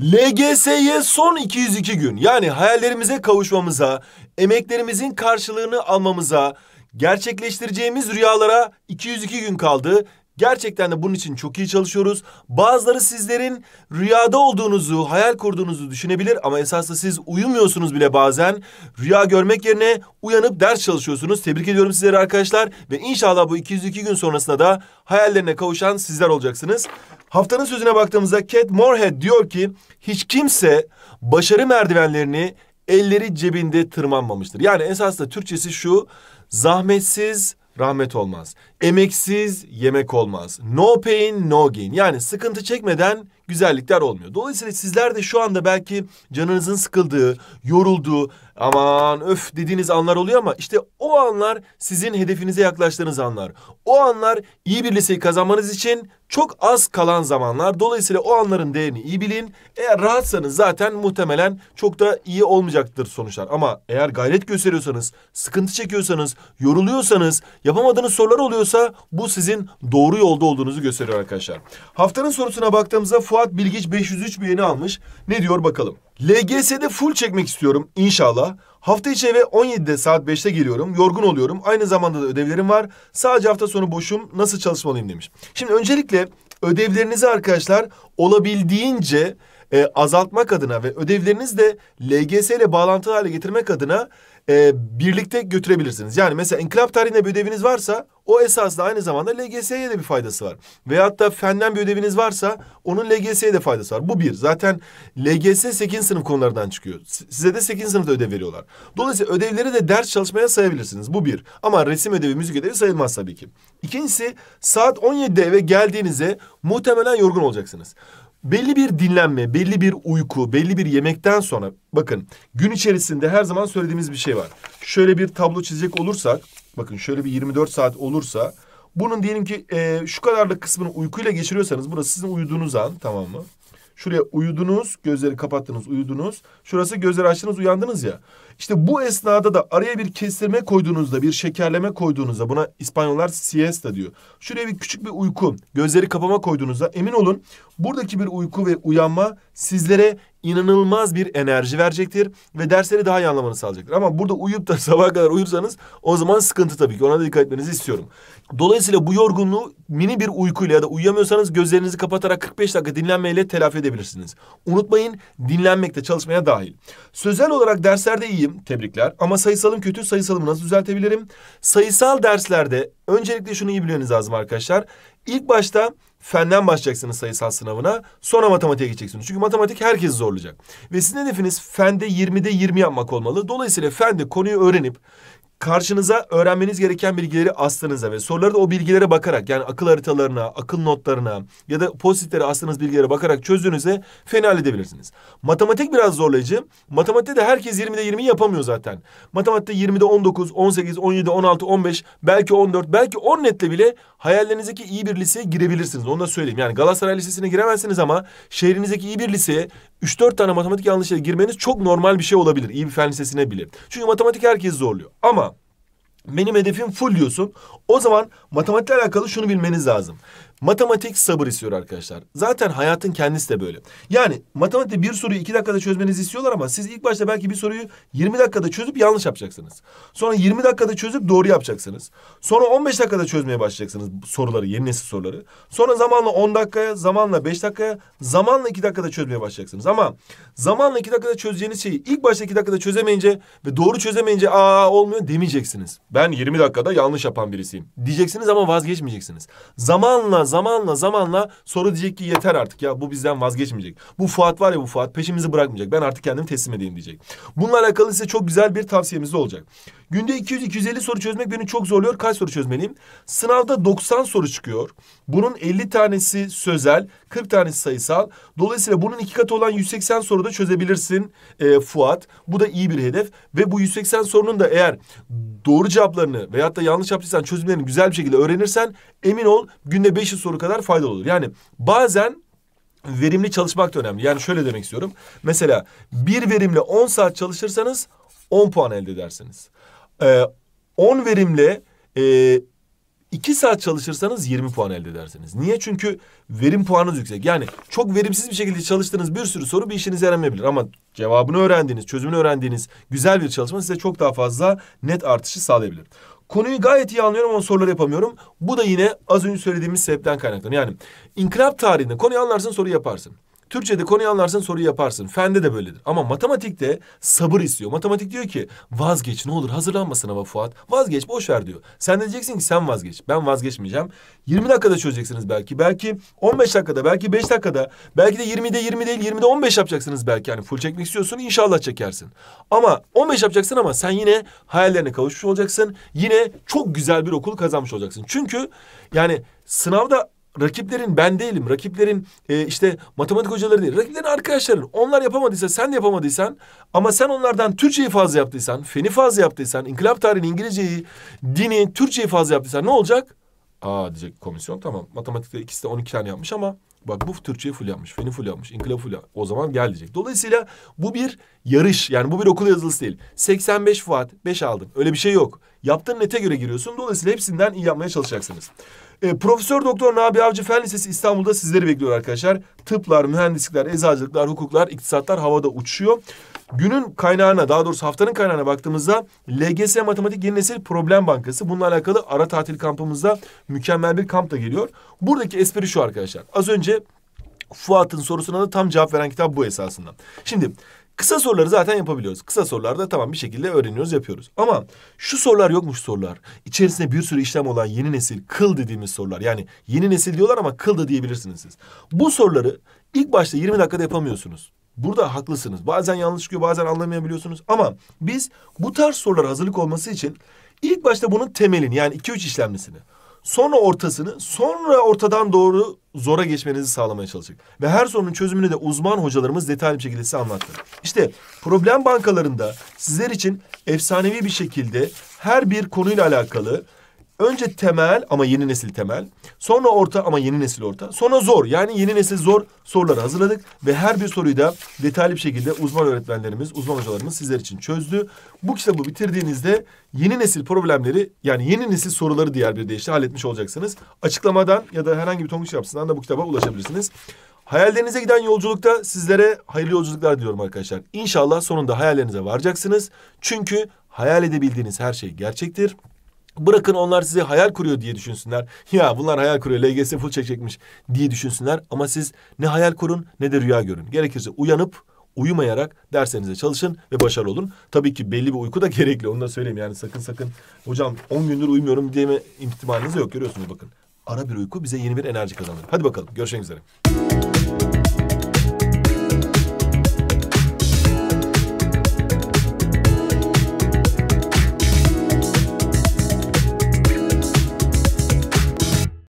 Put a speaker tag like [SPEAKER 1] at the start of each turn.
[SPEAKER 1] LGS'ye son 202 gün yani hayallerimize kavuşmamıza, emeklerimizin karşılığını almamıza, gerçekleştireceğimiz rüyalara 202 gün kaldı Gerçekten de bunun için çok iyi çalışıyoruz. Bazıları sizlerin rüyada olduğunuzu, hayal kurduğunuzu düşünebilir ama esasında siz uyumuyorsunuz bile bazen. Rüya görmek yerine uyanıp ders çalışıyorsunuz. Tebrik ediyorum sizleri arkadaşlar ve inşallah bu 202 gün sonrasında da hayallerine kavuşan sizler olacaksınız. Haftanın sözüne baktığımızda Cat Moorhead diyor ki hiç kimse başarı merdivenlerini elleri cebinde tırmanmamıştır. Yani esasında Türkçesi şu zahmetsiz rahmet olmaz emeksiz yemek olmaz. No pain no gain. Yani sıkıntı çekmeden güzellikler olmuyor. Dolayısıyla sizler de şu anda belki canınızın sıkıldığı, yorulduğu, aman öf dediğiniz anlar oluyor ama işte o anlar sizin hedefinize yaklaştığınız anlar. O anlar iyi bir liseyi kazanmanız için çok az kalan zamanlar. Dolayısıyla o anların değerini iyi bilin. Eğer rahatsanız zaten muhtemelen çok da iyi olmayacaktır sonuçlar. Ama eğer gayret gösteriyorsanız, sıkıntı çekiyorsanız, yoruluyorsanız, yapamadığınız sorular oluyorsa doğruysa bu sizin doğru yolda olduğunuzu gösteriyor arkadaşlar. Haftanın sorusuna baktığımızda Fuat Bilgiç 503 bir yeni almış. Ne diyor bakalım. LGS'de full çekmek istiyorum inşallah. Hafta içi eve 17'de saat 5'te geliyorum. Yorgun oluyorum. Aynı zamanda da ödevlerim var. Sadece hafta sonu boşum. Nasıl çalışmalıyım demiş. Şimdi öncelikle ödevlerinizi arkadaşlar olabildiğince e, azaltmak adına ve ödevlerinizi de LGS ile bağlantılı hale getirmek adına e, birlikte götürebilirsiniz. Yani mesela inkılap tarihinde bir ödeviniz varsa o esasında aynı zamanda LGS'ye de bir faydası var. Veyahut da fenden bir ödeviniz varsa onun LGS'ye de faydası var. Bu bir. Zaten LGS 8. sınıf konulardan çıkıyor. Size de 8. sınıfta ödev veriyorlar. Dolayısıyla ödevleri de ders çalışmaya sayabilirsiniz. Bu bir. Ama resim ödevi, müzik ödevi sayılmaz tabii ki. İkincisi saat 17'de eve geldiğinizde muhtemelen yorgun olacaksınız. Belli bir dinlenme, belli bir uyku, belli bir yemekten sonra bakın gün içerisinde her zaman söylediğimiz bir şey var. Şöyle bir tablo çizecek olursak bakın şöyle bir 24 saat olursa bunun diyelim ki e, şu kadarlık kısmını uykuyla geçiriyorsanız burası sizin uyuduğunuz an tamam mı? Şuraya uyudunuz, gözleri kapattınız, uyudunuz. Şurası gözleri açtınız, uyandınız ya. İşte bu esnada da araya bir kestirme koyduğunuzda, bir şekerleme koyduğunuzda buna İspanyollar siesta diyor. Şuraya bir küçük bir uyku, gözleri kapama koyduğunuzda emin olun buradaki bir uyku ve uyanma sizlere inanılmaz bir enerji verecektir ve dersleri daha iyi anlamanı sağlayacaktır. Ama burada uyuyup da sabah kadar uyursanız o zaman sıkıntı tabii ki. Ona da dikkat etmenizi istiyorum. Dolayısıyla bu yorgunluğu mini bir uykuyla ya da uyuyamıyorsanız gözlerinizi kapatarak 45 dakika dinlenmeyle telafi edebilirsiniz. Unutmayın dinlenmek de çalışmaya dahil. Sözel olarak derslerde iyiyim, tebrikler. Ama sayısalım kötü, sayısalımı nasıl düzeltebilirim? Sayısal derslerde Öncelikle şunu iyi bilmeniz lazım arkadaşlar. İlk başta fenden başlayacaksınız sayısal sınavına. Sonra matematiğe geçeceksiniz. Çünkü matematik herkesi zorlayacak. Ve sizin hedefiniz fende 20'de 20 yapmak olmalı. Dolayısıyla fende konuyu öğrenip karşınıza öğrenmeniz gereken bilgileri astığınızda ve soruları da o bilgilere bakarak yani akıl haritalarına, akıl notlarına ya da pozitlere astığınız bilgilere bakarak çözdüğünüzde fena halledebilirsiniz. Matematik biraz zorlayıcı. Matematikte de herkes 20'de 20 yapamıyor zaten. Matematikte 20'de 19, 18, 17, 16, 15, belki 14, belki 10 netle bile hayallerinizdeki iyi bir liseye girebilirsiniz. Onu da söyleyeyim. Yani Galatasaray Lisesi'ne giremezsiniz ama şehrinizdeki iyi bir liseye 3-4 tane matematik yanlışıyla girmeniz çok normal bir şey olabilir. İyi bir fen lisesine bile. Çünkü matematik herkes zorluyor. Ama benim hedefim full diyorsun. O zaman matematikle alakalı şunu bilmeniz lazım. Matematik sabır istiyor arkadaşlar. Zaten hayatın kendisi de böyle. Yani matematik bir soruyu iki dakikada çözmenizi istiyorlar ama siz ilk başta belki bir soruyu 20 dakikada çözüp yanlış yapacaksınız. Sonra 20 dakikada çözüp doğru yapacaksınız. Sonra 15 dakikada çözmeye başlayacaksınız soruları, yeni nesil soruları. Sonra zamanla 10 dakikaya, zamanla 5 dakikaya, zamanla 2 dakikada çözmeye başlayacaksınız. Ama zamanla 2 dakikada çözeceğiniz şeyi ilk başta 2 dakikada çözemeyince ve doğru çözemeyince aa olmuyor demeyeceksiniz. Ben 20 dakikada yanlış yapan birisiyim diyeceksiniz ama vazgeçmeyeceksiniz. Zamanla zamanla zamanla soru diyecek ki yeter artık ya bu bizden vazgeçmeyecek. Bu Fuat var ya bu Fuat peşimizi bırakmayacak. Ben artık kendimi teslim edeyim diyecek. Bununla alakalı size çok güzel bir tavsiyemiz de olacak. Günde 200-250 soru çözmek beni çok zorluyor. Kaç soru çözmeliyim? Sınavda 90 soru çıkıyor. Bunun 50 tanesi sözel, 40 tanesi sayısal. Dolayısıyla bunun iki katı olan 180 soruda çözebilirsin e, Fuat. Bu da iyi bir hedef. Ve bu 180 sorunun da eğer doğru cevaplarını veyahut da yanlış yaptıysan çözümlerini güzel bir şekilde öğrenirsen emin ol günde 500 soru kadar faydalı olur. Yani bazen verimli çalışmak da önemli. Yani şöyle demek istiyorum. Mesela bir verimle 10 saat çalışırsanız 10 puan elde edersiniz. Ee, verimle e, 2 saat çalışırsanız 20 puan elde edersiniz. Niye? Çünkü verim puanınız yüksek. Yani çok verimsiz bir şekilde çalıştığınız bir sürü soru bir işinize yaramayabilir. Ama cevabını öğrendiğiniz, çözümünü öğrendiğiniz güzel bir çalışma size çok daha fazla net artışı sağlayabilir. Konuyu gayet iyi anlıyorum ama soruları yapamıyorum. Bu da yine az önce söylediğimiz sebepten kaynaklanıyor. Yani inkılap tarihinde konuyu anlarsın soru yaparsın. Türkçe'de konuyu anlarsan soruyu yaparsın. Fende de böyledir. Ama matematikte sabır istiyor. Matematik diyor ki vazgeç ne olur hazırlanma sınava Fuat. Vazgeç boş ver diyor. Sen de diyeceksin ki sen vazgeç. Ben vazgeçmeyeceğim. 20 dakikada çözeceksiniz belki. Belki 15 dakikada, belki 5 dakikada, belki de 20'de 20 değil 20'de 15 yapacaksınız belki. Yani full çekmek istiyorsun inşallah çekersin. Ama 15 yapacaksın ama sen yine hayallerine kavuşmuş olacaksın. Yine çok güzel bir okul kazanmış olacaksın. Çünkü yani sınavda rakiplerin ben değilim. Rakiplerin e, işte matematik hocaları değil. Rakiplerin arkadaşların. Onlar yapamadıysa sen de yapamadıysan ama sen onlardan Türkçeyi fazla yaptıysan, feni fazla yaptıysan, inkılap tarihini, İngilizceyi, dini, Türkçeyi fazla yaptıysan ne olacak? Aa diyecek komisyon tamam. Matematikte ikisi de 12 tane yapmış ama Bak bu Türkçeyi full yapmış, feni full yapmış, inkılap full yapmış. O zaman gel diyecek. Dolayısıyla bu bir yarış. Yani bu bir okul yazılısı değil. 85 Fuat, 5 aldın. Öyle bir şey yok. Yaptığın nete göre giriyorsun. Dolayısıyla hepsinden iyi yapmaya çalışacaksınız. E, Profesör Doktor Nabi Avcı Fen Lisesi İstanbul'da sizleri bekliyor arkadaşlar. Tıplar, mühendislikler, eczacılıklar, hukuklar, iktisatlar havada uçuyor günün kaynağına daha doğrusu haftanın kaynağına baktığımızda LGS Matematik Yeni Nesil Problem Bankası. Bununla alakalı ara tatil kampımızda mükemmel bir kamp da geliyor. Buradaki espri şu arkadaşlar. Az önce Fuat'ın sorusuna da tam cevap veren kitap bu esasında. Şimdi Kısa soruları zaten yapabiliyoruz. Kısa sorularda tamam bir şekilde öğreniyoruz, yapıyoruz. Ama şu sorular yokmuş sorular. İçerisinde bir sürü işlem olan yeni nesil kıl dediğimiz sorular. Yani yeni nesil diyorlar ama kıl da diyebilirsiniz siz. Bu soruları ilk başta 20 dakikada yapamıyorsunuz. Burada haklısınız. Bazen yanlış çıkıyor, bazen anlamayabiliyorsunuz. Ama biz bu tarz sorulara hazırlık olması için ilk başta bunun temelini yani iki üç işlemlisini, sonra ortasını, sonra ortadan doğru zora geçmenizi sağlamaya çalışacak. Ve her sorunun çözümünü de uzman hocalarımız detaylı bir şekilde size anlattı. İşte problem bankalarında sizler için efsanevi bir şekilde her bir konuyla alakalı Önce temel ama yeni nesil temel. Sonra orta ama yeni nesil orta. Sonra zor yani yeni nesil zor soruları hazırladık. Ve her bir soruyu da detaylı bir şekilde uzman öğretmenlerimiz, uzman hocalarımız sizler için çözdü. Bu kitabı bitirdiğinizde yeni nesil problemleri yani yeni nesil soruları diğer bir deyişle halletmiş olacaksınız. Açıklamadan ya da herhangi bir tonguç yapısından da bu kitaba ulaşabilirsiniz. Hayallerinize giden yolculukta sizlere hayırlı yolculuklar diliyorum arkadaşlar. İnşallah sonunda hayallerinize varacaksınız. Çünkü hayal edebildiğiniz her şey gerçektir. Bırakın onlar size hayal kuruyor diye düşünsünler. Ya bunlar hayal kuruyor LGS full çekecekmiş diye düşünsünler. Ama siz ne hayal kurun ne de rüya görün. Gerekirse uyanıp uyumayarak derslerinize çalışın ve başarılı olun. Tabii ki belli bir uyku da gerekli onu da söyleyeyim. Yani sakın sakın hocam 10 gündür uyumuyorum deme ihtimaliniz yok görüyorsunuz bakın. Ara bir uyku bize yeni bir enerji kazandırır. Hadi bakalım görüşmek üzere.